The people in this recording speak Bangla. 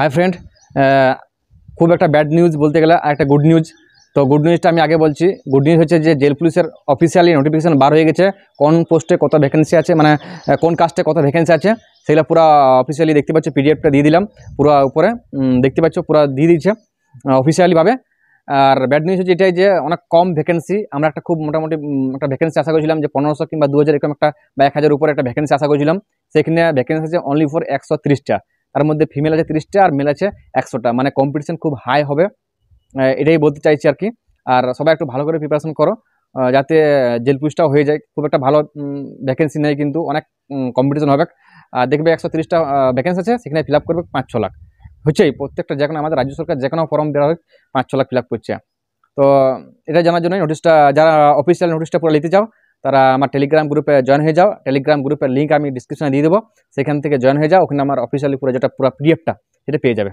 হাই ফ্রেন্ড খুব একটা ব্যাড নিউজ বলতে গেলে আর একটা গুড নিউজ তো গুড নিউজটা আমি আগে বলছি গুড নিউজ হচ্ছে যে জেল পুলিশের অফিসিয়ালি নোটিফিকেশান বার হয়ে গেছে কোন পোস্টে কত ভ্যাকেন্সি আছে মানে কোন কাস্টে কত ভ্যাকেন্সি আছে সেগুলো পুরো অফিসিয়ালি দেখতে পাচ্ছ পিডিএফটা দিয়ে দিলাম পুরো উপরে দেখতে পাচ্ছ পুরো দিয়ে দিচ্ছে অফিসিয়ালিভাবে আর ব্যাড নিউজ হচ্ছে এটাই যে অনেক কম ভ্যাকেন্সি আমরা একটা খুব মোটামুটি একটা ভ্যাকেন্সি আশা করেছিলাম যে পনেরোশো কিংবা দু হাজার এরকম একটা বা এক হাজার উপরে একটা ভ্যাকেন্সি আশা করেছিলাম সেখানে ভ্যাকেন্সি আছে অনলি ফর একশো ত্রিশটা তার মধ্যে ফিমেল আছে তিরিশটা আর মেল আছে একশোটা মানে কম্পিটিশন খুব হাই হবে এটাই বলতে চাইছি আর কি আর সবাই একটু ভালো করে প্রিপারেশন করো যাতে জেল পুলিশটাও হয়ে যায় খুব একটা ভালো ভ্যাকেন্সি নেই কিন্তু অনেক কম্পিটিশন হবে আর দেখবে একশো তিরিশটা ভ্যাকেন্সি আছে সেখানে ফিল আপ করবে পাঁচ ছ লাখ হচ্ছেই প্রত্যেকটা যে কোনো আমাদের রাজ্য সরকার যে কোনো ফর্ম দেওয়া হয় পাঁচ ছ লাখ ফিল আপ করছে তো এটা জানার জন্য নোটিশটা যারা অফিসিয়াল নোটিশটা পুরো নিতে চাও তারা আমার টেলিগ্রাম গ্রুপে জয়েন হয়ে যাও টেলিগ্রাম গ্রুপের লিঙ্ক আমি ডিসক্রিপশনে দিয়ে দেবো সেখান থেকে জয়েন হয়ে যাও ওখানে আমার অফিসিয়ালি পুরো যেটা পুরো পিডিএফটা সেটা পেয়ে যাবে